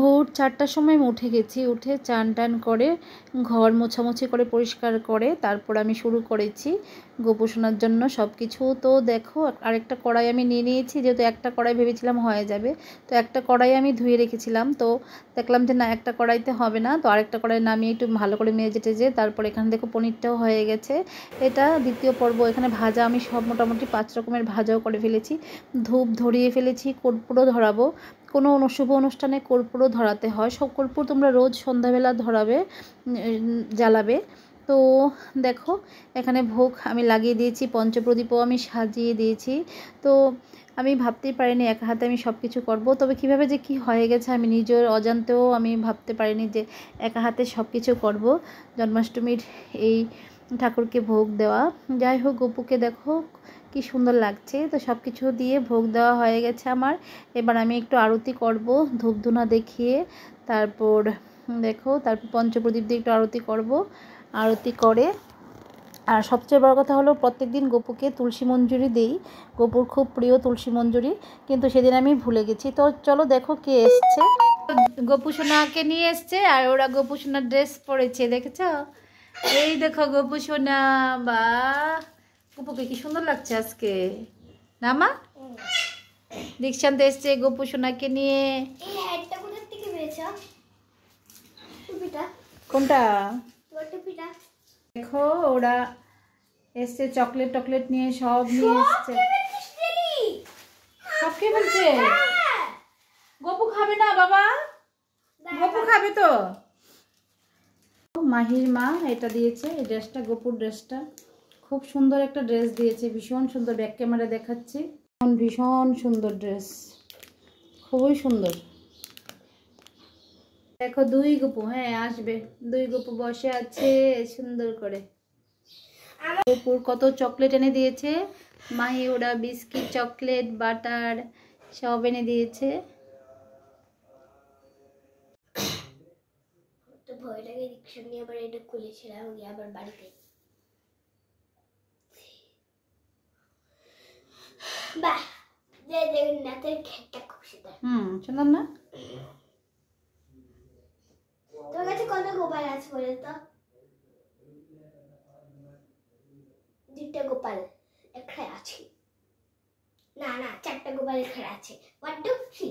ভোর চারটার সময় উঠে গেছি উঠে চান টান করে ঘর মোছামুছি করে পরিষ্কার করে তারপর আমি শুরু করেছি গোপোষণার জন্য সব কিছু তো দেখো আরেকটা কড়াই আমি নিয়ে নিয়েছি যেহেতু একটা কড়াই ভেবেছিলাম হয়ে যাবে তো একটা কড়াই আমি ধুয়ে রেখেছিলাম তো দেখলাম যে না একটা কড়াইতে হবে না তো আরেকটা কড়াই নামিয়ে একটু ভালো করে মেজে যে তারপর এখানে দেখো পনিরটাও হয়ে গেছে এটা দ্বিতীয় পর্ব এখানে ভাজা আমি সব মোটামুটি পাঁচ রকমের ভাজাও করে ফেলেছি ধূপ ধরিয়ে ফেলেছি কর্পূরও ধরাবো কোনো শুভ অনুষ্ঠানে কর্পূরও ধরাতে হয় সব কর্পূর তোমরা রোজ সন্ধ্যাবেলা ধরাবে জ্বালাবে তো দেখো এখানে ভোগ আমি লাগিয়ে দিয়েছি পঞ্চপ্রদীপও আমি সাজিয়ে দিয়েছি তো আমি ভাবতেই পারিনি এক হাতে আমি সব কিছু করবো তবে কিভাবে যে কি হয়ে গেছে আমি নিজের অজান্তেও আমি ভাবতে পারিনি যে এক হাতে সব কিছু করবো জন্মাষ্টমীর এই ঠাকুরকে ভোগ দেওয়া যাই হোক গপুকে দেখো কি সুন্দর লাগছে তো সব কিছু দিয়ে ভোগ দেওয়া হয়ে গেছে আমার এবার আমি একটু আরতি করব ধূপধুনা দেখিয়ে তারপর দেখো তারপর পঞ্চপ্রদীপ দিয়ে একটু আরতি করব আরতি করে আর সবচেয়ে বড় কথা হলো প্রত্যেক দিন গোপুকে তুলসী মঞ্জুরি দেই গোপুর খুব প্রিয় তুলসী মঞ্জুরি কিন্তু সেদিন আমি ভুলে গেছি তো চলো দেখো কে এসছে গোপু সোনাকে নিয়ে এসছে আর ওরা গোপু সোনার ড্রেস পরেছে দেখেছ এই দেখো গোপু সোনা বা গোপুকে কি সুন্দর লাগছে আজকে না মা দীক্ষান্ত এসছে গপু সোনাকে নিয়ে কোনটা দেখো ওরা এসছে চকলেট টকলেট নিয়ে সব নিয়ে এসছে সব কে বলছে গপু খাবে না বাবা গপু খাবে তো মাহির মা এটা দিয়েছে এই ড্রেসটা গোপুর ড্রেসটা খুব সুন্দর একটা ড্রেস দিয়েছে ভীষণ সুন্দর ব্যাক ক্যামেরা দেখাচ্ছি ভীষণ সুন্দর ড্রেস খুবই সুন্দর দেখো দুই গুপু হ্যাঁ আসবে দুই গুপু বসে আছে সুন্দর করে গুপুর কত চকলেট এনে দিয়েছে মাহি ওরা বিস্কিট চকলেট বাটার সব এনে দিয়েছে ভয় লাগে রিক্সা নিয়ে আবার এটা খুলেছিলাম আবার বাড়িতে বাহ কাছে কত গোপাল আছে বলে তো দুইটা গোপাল এখানে আছে না না চারটা গোপাল এখানে আছে ওয়ান টু থ্রি